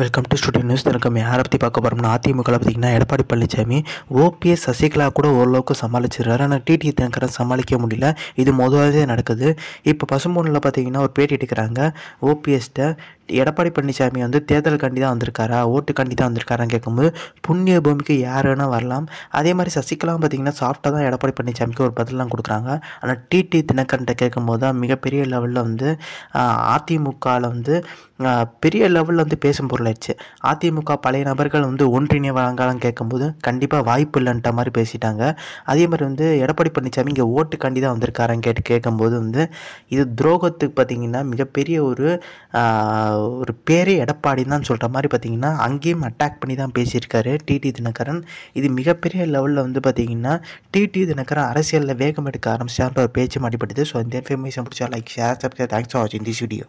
welcome to studio news எனக்கு யாரை பற்றி பார்க்க போகிறோம்னா அதிமுகவில் பார்த்திங்கன்னா எடப்பாடி பழனிசாமி ஓபிஎஸ் சசிகலா கூட ஓரளவுக்கு சமாளிச்சிடுறாரு ஆனால் டிடி தினகரன் சமாளிக்க முடியல இது முதலாவது நடக்குது இப்போ பசும்பொண்ணில் பார்த்தீங்கன்னா ஒரு பேட்டி எடுக்கிறாங்க ஓபிஎஸ்ட்ட எடப்பாடி பழனிசாமி வந்து கண்டி தான் வந்திருக்காரா ஓட்டுக்காண்டி தான் வந்திருக்காரான்னு கேட்கும்போது புண்ணிய பூமிக்கு யார் வேணால் வரலாம் அதே மாதிரி சசிகலாம் பார்த்தீங்கன்னா சாஃப்டாக தான் எடப்பாடி பழனிசாமிக்கு ஒரு பதிலாம் கொடுக்குறாங்க ஆனால் டிடி தினகரன்ட்ட கேட்கும்போது தான் மிகப்பெரிய லெவலில் வந்து அதிமுகவில் வந்து பெரிய லெவலில் வந்து பேசும் பொருளாயிடுச்சு அதிமுக பழைய நபர்கள் வந்து ஒன்றிணைய வழங்காலும் கேட்கும்போது கண்டிப்பாக வாய்ப்பு இல்லைன்ற மாதிரி பேசிட்டாங்க அதே மாதிரி வந்து எடப்பாடி பழனிசாமி இங்கே ஓட்டுக்காண்டி தான் வந்திருக்காரன்னு கேட்டு கேட்கும்போது வந்து இது துரோகத்துக்கு பார்த்திங்கன்னா மிகப்பெரிய ஒரு ஒரு பேரே எடப்பாடி தான் சொல்கிற மாதிரி பார்த்திங்கன்னா அங்கேயும் அட்டாக் பண்ணி தான் பேசியிருக்காரு டிடி தினகரன் இது மிகப்பெரிய லெவலில் வந்து பார்த்திங்கன்னா டிடி தினகரன் அரசியலில் வேகம் எடுக்க ஆரம்பிச்சான்ற ஒரு பேச்சு மாட்டிப்பட்டது ஸோ இந்த இன்ஃபர்மேஷன் பிடிச்சா like share subscribe thanks for வாட்சிங் திஸ் வீடியோ